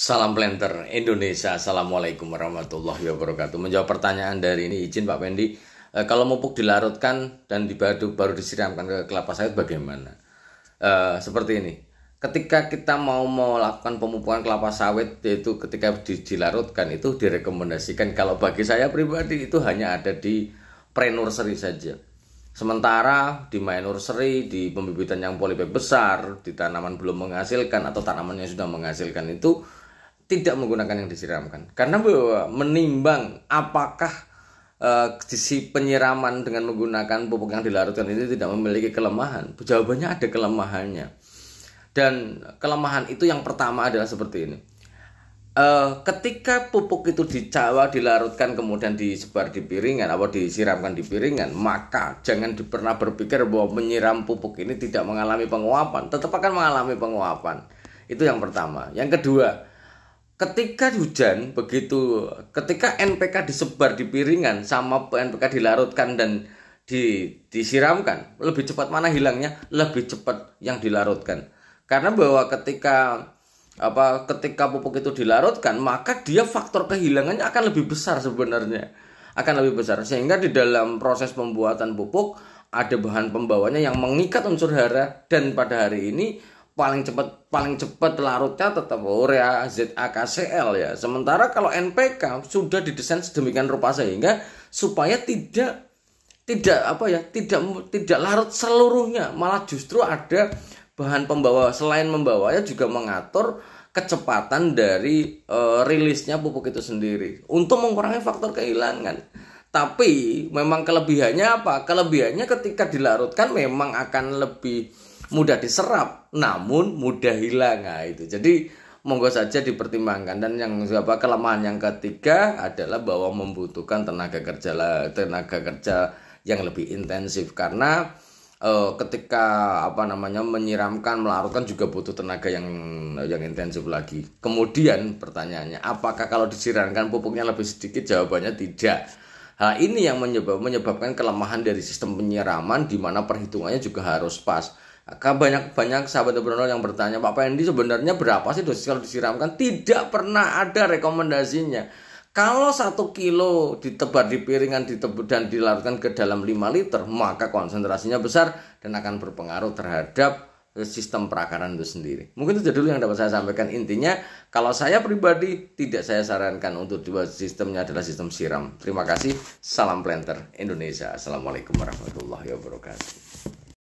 Salam Planter Indonesia. Assalamualaikum warahmatullahi wabarakatuh. Menjawab pertanyaan dari ini izin Pak Pendi. E, kalau mupuk dilarutkan dan dibaduk baru disiramkan ke kelapa sawit bagaimana? E, seperti ini. Ketika kita mau melakukan pemupukan kelapa sawit yaitu ketika dilarutkan itu direkomendasikan kalau bagi saya pribadi itu hanya ada di pre-nursery saja. Sementara di main nursery, di pembibitan yang polybag besar, di tanaman belum menghasilkan atau tanaman yang sudah menghasilkan itu tidak menggunakan yang disiramkan karena menimbang apakah uh, penyiraman dengan menggunakan pupuk yang dilarutkan ini tidak memiliki kelemahan jawabannya ada kelemahannya dan kelemahan itu yang pertama adalah seperti ini uh, ketika pupuk itu dicawa dilarutkan kemudian disebar di piringan atau disiramkan di piringan maka jangan pernah berpikir bahwa menyiram pupuk ini tidak mengalami penguapan tetap akan mengalami penguapan itu yang pertama yang kedua ketika hujan begitu ketika NPK disebar di piringan sama NPK dilarutkan dan di, disiramkan lebih cepat mana hilangnya lebih cepat yang dilarutkan karena bahwa ketika apa ketika pupuk itu dilarutkan maka dia faktor kehilangannya akan lebih besar sebenarnya akan lebih besar sehingga di dalam proses pembuatan pupuk ada bahan pembawanya yang mengikat unsur hara dan pada hari ini paling cepat paling cepat larutnya tetap urea oh, ZAKCl ya. Sementara kalau NPK sudah didesain sedemikian rupa sehingga supaya tidak tidak apa ya, tidak tidak larut seluruhnya, malah justru ada bahan pembawa selain membawanya juga mengatur kecepatan dari e, rilisnya pupuk itu sendiri untuk mengurangi faktor kehilangan. Tapi memang kelebihannya apa? Kelebihannya ketika dilarutkan memang akan lebih mudah diserap namun mudah hilang nah itu jadi monggo saja dipertimbangkan dan yang apa kelemahan yang ketiga adalah bahwa membutuhkan tenaga kerja tenaga kerja yang lebih intensif karena uh, ketika apa namanya menyiramkan melarutkan juga butuh tenaga yang yang intensif lagi. Kemudian pertanyaannya, apakah kalau disiramkan pupuknya lebih sedikit? Jawabannya tidak. Hal nah, ini yang menyebab, menyebabkan kelemahan dari sistem penyiraman di mana perhitungannya juga harus pas akan banyak-banyak sahabat entrepreneur yang bertanya, Pak Pendi sebenarnya berapa sih dosis kalau disiramkan? Tidak pernah ada rekomendasinya. Kalau satu kilo ditebar di piringan ditebar dan dilarutkan ke dalam 5 liter, maka konsentrasinya besar dan akan berpengaruh terhadap eh, sistem perakaran itu sendiri. Mungkin itu dulu yang dapat saya sampaikan. Intinya, kalau saya pribadi tidak saya sarankan untuk dua sistemnya adalah sistem siram. Terima kasih. Salam planter Indonesia. Assalamualaikum warahmatullahi wabarakatuh.